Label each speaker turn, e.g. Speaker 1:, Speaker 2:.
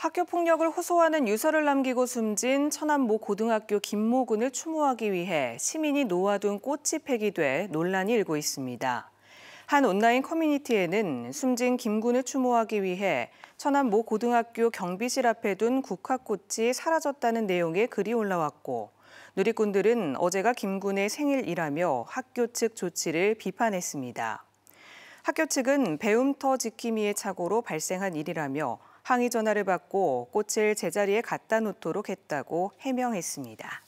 Speaker 1: 학교 폭력을 호소하는 유서를 남기고 숨진 천안모 고등학교 김모 군을 추모하기 위해 시민이 놓아둔 꽃이 폐기돼 논란이 일고 있습니다. 한 온라인 커뮤니티에는 숨진 김 군을 추모하기 위해 천안모 고등학교 경비실 앞에 둔 국화꽃이 사라졌다는 내용의 글이 올라왔고 누리꾼들은 어제가 김 군의 생일이라며 학교 측 조치를 비판했습니다. 학교 측은 배움터 지킴이의 착오로 발생한 일이라며 항의 전화를 받고 꽃을 제자리에 갖다 놓도록 했다고 해명했습니다.